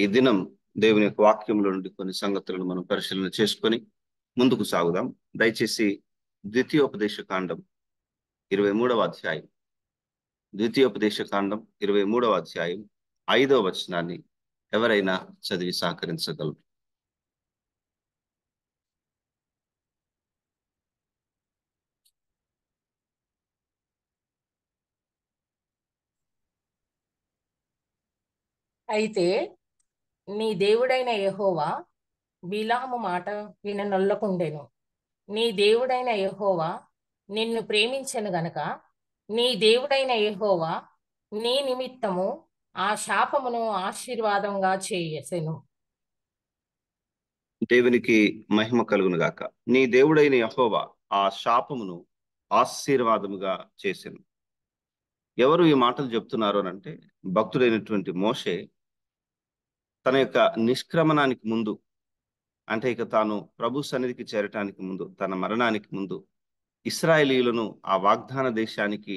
ఈ దినం దేవుని యొక్క వాక్యంలో నుండి కొన్ని సంగతులను మనం పరిశీలన చేసుకొని ముందుకు సాగుదాం దయచేసి ద్వితీయోపదేశ కాండం ఇరవై మూడవ అధ్యాయం ద్వితీయోపదేశ కాండం ఇరవై మూడవ అధ్యాయం ఐదవ వచనాన్ని ఎవరైనా చదివి సహకరించగలరు అయితే నీ దేవుడైన యహోవా బిలాము మాట నొల్లకుండెను నీ దేవుడైన యహోవా నిన్ను ప్రేమించను గనక నీ దేవుడైన యహోవా నీ నిమిత్తము ఆ శాపమును ఆశీర్వాదంగా చేయసెను దేవునికి మహిమ కలుగును గాక నీ దేవుడైన యహోవా ఆ శాపమును ఆశీర్వాదముగా చేసెను ఎవరు ఈ మాటలు చెప్తున్నారు అంటే భక్తుడైనటువంటి మోషే తన యొక్క నిష్క్రమణానికి ముందు అంటే ఇక తాను ప్రభు సన్నిధికి చేరటానికి ముందు తన మరణానికి ముందు ఇస్రాయేలీలను ఆ వాగ్దాన దేశానికి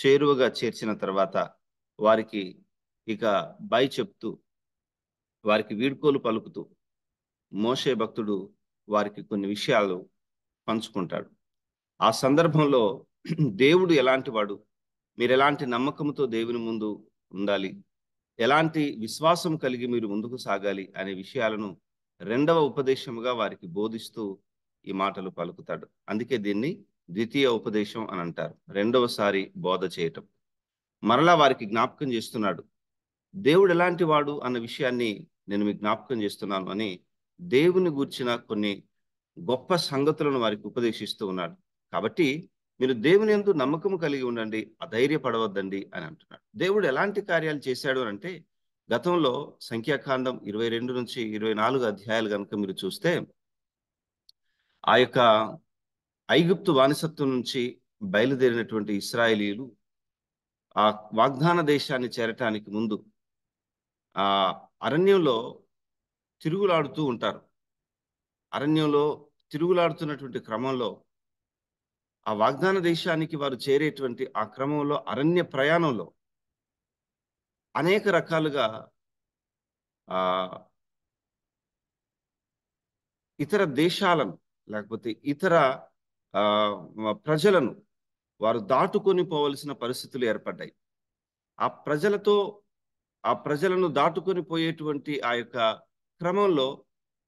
చేరువగా చేర్చిన తర్వాత వారికి ఇక బై చెప్తూ వారికి వీడ్కోలు పలుకుతూ మోసే భక్తుడు వారికి కొన్ని విషయాలు పంచుకుంటాడు ఆ సందర్భంలో దేవుడు ఎలాంటి వాడు మీరు ఎలాంటి నమ్మకంతో దేవుని ముందు ఉండాలి ఎలాంటి విశ్వాసం కలిగి మీరు ముందుకు సాగాలి అనే విషయాలను రెండవ ఉపదేశముగా వారికి బోధిస్తూ ఈ మాటలు పలుకుతాడు అందుకే దీన్ని ద్వితీయ ఉపదేశం అని అంటారు రెండవసారి బోధ చేయటం మరలా వారికి జ్ఞాపకం చేస్తున్నాడు దేవుడు ఎలాంటి వాడు అన్న విషయాన్ని నేను మీకు జ్ఞాపకం చేస్తున్నాను అని దేవుని గూర్చిన కొన్ని గొప్ప సంగతులను వారికి ఉపదేశిస్తూ ఉన్నాడు కాబట్టి మీరు దేవుని ఎందు నమ్మకం కలిగి ఉండండి అధైర్యపడవద్దండి అని అంటున్నాడు దేవుడు ఎలాంటి కార్యాలు చేశాడు అంటే గతంలో సంఖ్యాకాండం ఇరవై రెండు నుంచి ఇరవై నాలుగు అధ్యాయాలు కనుక మీరు చూస్తే ఆ యొక్క ఐగుప్తు వానిసత్వం నుంచి బయలుదేరినటువంటి ఇస్రాయేలీలు ఆ వాగ్దాన దేశాన్ని చేరటానికి ముందు ఆ అరణ్యంలో తిరుగులాడుతూ ఉంటారు అరణ్యంలో తిరుగులాడుతున్నటువంటి క్రమంలో ఆ వాగ్దాన దేశానికి వారు చేరేటువంటి ఆ క్రమంలో అరణ్య ప్రయాణంలో అనేక రకాలుగా ఇతర దేశాలను లేకపోతే ఇతర ప్రజలను వారు దాటుకొని పోవలసిన పరిస్థితులు ఏర్పడ్డాయి ఆ ప్రజలతో ఆ ప్రజలను దాటుకొని పోయేటువంటి ఆ యొక్క క్రమంలో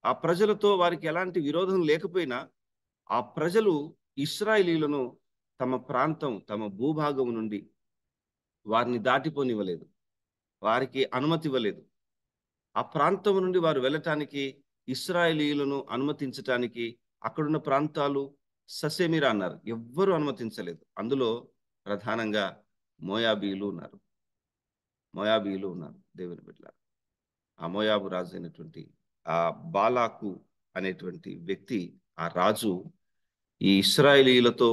ఆ ప్రజలతో వారికి ఎలాంటి విరోధం లేకపోయినా ఆ ప్రజలు ఇస్రాయిలీలను తమ ప్రాంతం తమ భూభాగం నుండి వారిని దాటిపోనివ్వలేదు వారికి అనుమతి ఇవ్వలేదు ఆ ప్రాంతం నుండి వారు వెళ్ళటానికి ఇస్రాయేలీలను అనుమతించటానికి అక్కడున్న ప్రాంతాలు ససేమిరా అన్నారు ఎవ్వరూ అనుమతించలేదు అందులో ప్రధానంగా మోయాబీలు ఉన్నారు మోయాబీలు ఉన్నారు దేవుని బిడ్డ ఆ మోయాబు రాజు అయినటువంటి ఆ బాలాకు అనేటువంటి వ్యక్తి ఆ రాజు ఈ ఇస్రాయేలీలతో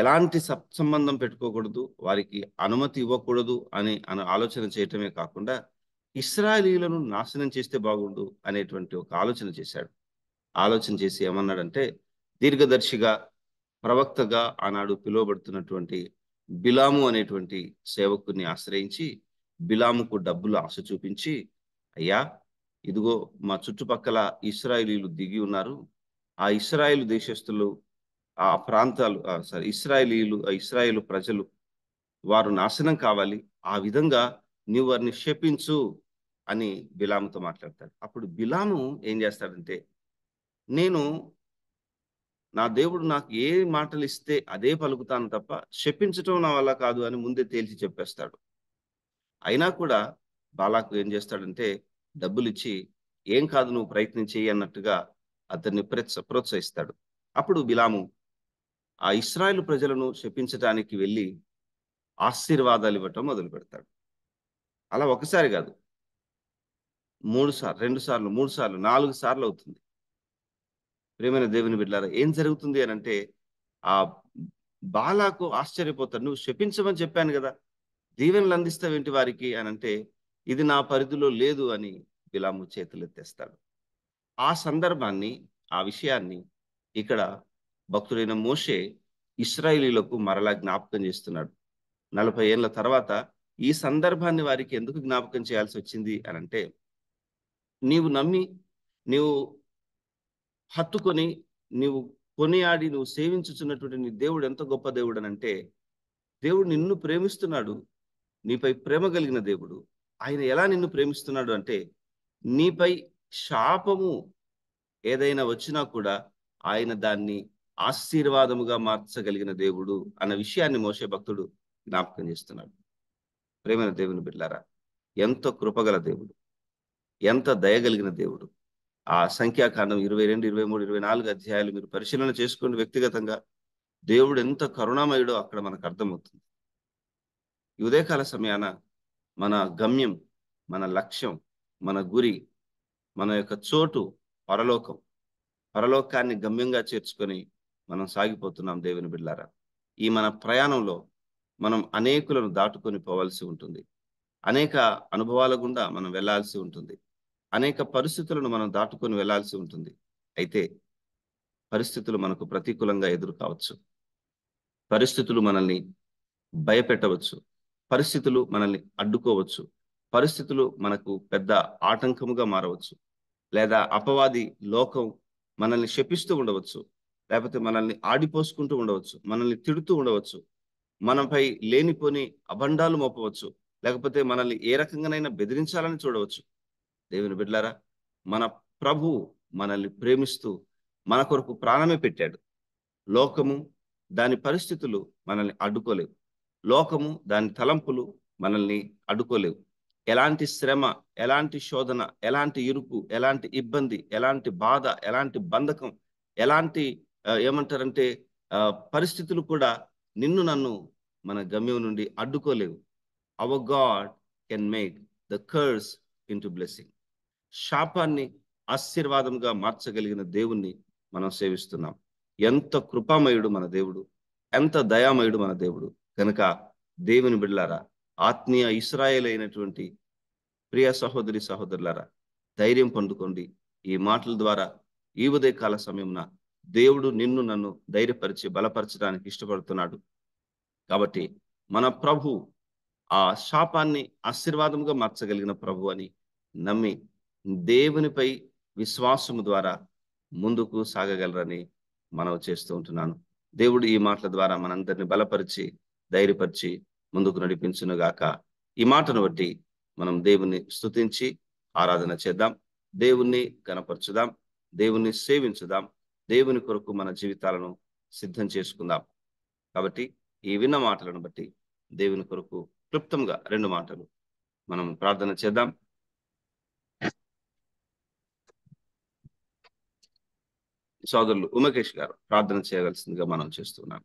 ఎలాంటి సత్సంబంధం పెట్టుకోకూడదు వారికి అనుమతి ఇవ్వకూడదు అని అని ఆలోచన చేయటమే కాకుండా ఇస్రాయేలీలను నాశనం చేస్తే బాగుండు అనేటువంటి ఒక ఆలోచన చేశాడు ఆలోచన చేసి ఏమన్నాడంటే దీర్ఘదర్శిగా ప్రవక్తగా ఆనాడు పిలువబడుతున్నటువంటి బిలాము అనేటువంటి సేవకుని ఆశ్రయించి బిలాముకు డబ్బులు ఆశ చూపించి అయ్యా ఇదిగో మా చుట్టుపక్కల ఇస్రాయిలీలు దిగి ఉన్నారు ఆ ఇస్రాయేల్ దేశస్థులు ఆ ప్రాంతాలు సారీ ఇస్రాయేలీలు ఆ ఇస్రాయేల్ ప్రజలు వారు నాశనం కావాలి ఆ విధంగా నువ్వు వారిని శపించు అని బిలాముతో మాట్లాడతాడు అప్పుడు బిలాము ఏం చేస్తాడంటే నేను నా దేవుడు నాకు ఏ మాటలు ఇస్తే అదే పలుకుతాను తప్ప శపించటం నా వల్ల కాదు అని ముందే తేల్చి చెప్పేస్తాడు అయినా కూడా బాలాకు ఏం చేస్తాడంటే డబ్బులు ఇచ్చి ఏం కాదు నువ్వు ప్రయత్నించి అన్నట్టుగా అతన్ని ప్రోత్సహిస్తాడు అప్పుడు బిలాము ఆ ఇస్రాయేల్ ప్రజలను శపించటానికి వెళ్ళి ఆశీర్వాదాలు ఇవ్వటం మొదలు పెడతాడు అలా ఒకసారి కాదు మూడు సార్లు రెండు సార్లు మూడు సార్లు నాలుగు సార్లు అవుతుంది ప్రేమైన దేవుని బిడ్డారా ఏం జరుగుతుంది అని అంటే ఆ బాలాకు ఆశ్చర్యపోతాడు నువ్వు శపించమని చెప్పాను కదా దీవెనలు అందిస్తావేంటి వారికి అని అంటే ఇది నా పరిధిలో లేదు అని బిలాము చేతులెత్తేస్తాడు ఆ సందర్భాన్ని ఆ విషయాన్ని ఇక్కడ భక్తుడైన మోషే ఇస్రాయిలీలకు మరలా జ్ఞాపకం చేస్తున్నాడు నలభై ఏళ్ళ తర్వాత ఈ సందర్భాన్ని వారికి ఎందుకు జ్ఞాపకం చేయాల్సి వచ్చింది అని అంటే నీవు నమ్మి నీవు హత్తుకొని నీవు కొనియాడి నువ్వు సేవించుచున్నటువంటి నీ దేవుడు ఎంత గొప్ప దేవుడు అని అంటే దేవుడు నిన్ను ప్రేమిస్తున్నాడు నీపై ప్రేమ కలిగిన దేవుడు ఆయన ఎలా నిన్ను ప్రేమిస్తున్నాడు అంటే నీపై శాపము ఏదైనా వచ్చినా కూడా ఆయన దాన్ని ఆశీర్వాదముగా మార్చగలిగిన దేవుడు అన్న విషయాన్ని మోసే భక్తుడు జ్ఞాపకం చేస్తున్నాడు ప్రేమైన దేవుని బిడ్డారా ఎంత కృపగల దేవుడు ఎంత దయగలిగిన దేవుడు ఆ సంఖ్యాకాండం ఇరవై రెండు ఇరవై మూడు ఇరవై నాలుగు అధ్యాయాలు మీరు పరిశీలన చేసుకోండి వ్యక్తిగతంగా దేవుడు ఎంత కరుణామయుడో అక్కడ మనకు అర్థమవుతుంది ఉదయకాల సమయాన మన గమ్యం మన లక్ష్యం మన గురి మన యొక్క చోటు పరలోకం పరలోకాన్ని గమ్యంగా చేర్చుకొని మనం సాగిపోతున్నాం దేవుని బిడ్డారా ఈ మన ప్రయాణంలో మనం అనేకులను దాటుకొని పోవాల్సి ఉంటుంది అనేక అనుభవాల గుండా మనం వెళ్లాల్సి ఉంటుంది అనేక పరిస్థితులను మనం దాటుకొని వెళ్లాల్సి ఉంటుంది అయితే పరిస్థితులు మనకు ప్రతికూలంగా ఎదురు కావచ్చు పరిస్థితులు మనల్ని భయపెట్టవచ్చు పరిస్థితులు మనల్ని అడ్డుకోవచ్చు పరిస్థితులు మనకు పెద్ద ఆటంకముగా మారవచ్చు లేదా అపవాది లోకం మనల్ని శపిస్తూ ఉండవచ్చు లేకపోతే మనల్ని ఆడిపోసుకుంటూ ఉండవచ్చు మనల్ని తిడుతూ ఉండవచ్చు మనపై లేనిపోని అభండాలు మోపవచ్చు లేకపోతే మనల్ని ఏ రకంగానైనా బెదిరించాలని చూడవచ్చు దేవుని బిడ్లారా మన ప్రభు మనల్ని ప్రేమిస్తూ మన కొరకు ప్రాణమే పెట్టాడు లోకము దాని పరిస్థితులు మనల్ని అడ్డుకోలేవు లోకము దాని తలంపులు మనల్ని అడ్డుకోలేవు ఎలాంటి శ్రమ ఎలాంటి శోధన ఎలాంటి ఇరుకు ఎలాంటి ఇబ్బంది ఎలాంటి బాధ ఎలాంటి బంధకం ఎలాంటి ఏమంటారంటే పరిస్థితులు కూడా నిన్ను నన్ను మన గమ్యం నుండి అడ్డుకోలేవు our God can make the curse into blessing శాపాన్ని ఆశీర్వాదంగా మార్చగలిగిన దేవుణ్ణి మనం సేవిస్తున్నాం ఎంత కృపామయుడు మన దేవుడు ఎంత దయామయుడు మన దేవుడు కనుక దేవుని బిడ్లారా ఆత్మీయ ఇస్రాయేల్ అయినటువంటి ప్రియ సహోదరి సహోదరులారా ధైర్యం పొందుకోండి ఈ మాటల ద్వారా ఈ ఉదయకాల సమయమున దేవుడు నిన్ను నన్ను ధైర్యపరిచి బలపరచడానికి ఇష్టపడుతున్నాడు కాబట్టి మన ప్రభు ఆ శాపాన్ని ఆశీర్వాదముగా మార్చగలిగిన ప్రభు అని నమ్మి దేవునిపై విశ్వాసము ద్వారా ముందుకు సాగగలరని మనవి చేస్తూ ఉంటున్నాను దేవుడు ఈ మాటల ద్వారా మనందరిని బలపరిచి ధైర్యపరిచి ముందుకు నడిపించునుగాక ఈ మాటను బట్టి మనం దేవుని స్థుతించి ఆరాధన చేద్దాం దేవుణ్ణి కనపరచుదాం దేవుణ్ణి సేవించుదాం దేవుని కొరకు మన జీవితాలను సిద్ధం చేసుకుందాం కాబట్టి ఈ విన్న మాటలను బట్టి దేవుని కొరకు క్లుప్తంగా రెండు మాటలు మనం ప్రార్థన చేద్దాం సోదరులు ఉమకేష్ గారు ప్రార్థన చేయవలసిందిగా మనం చేస్తున్నాం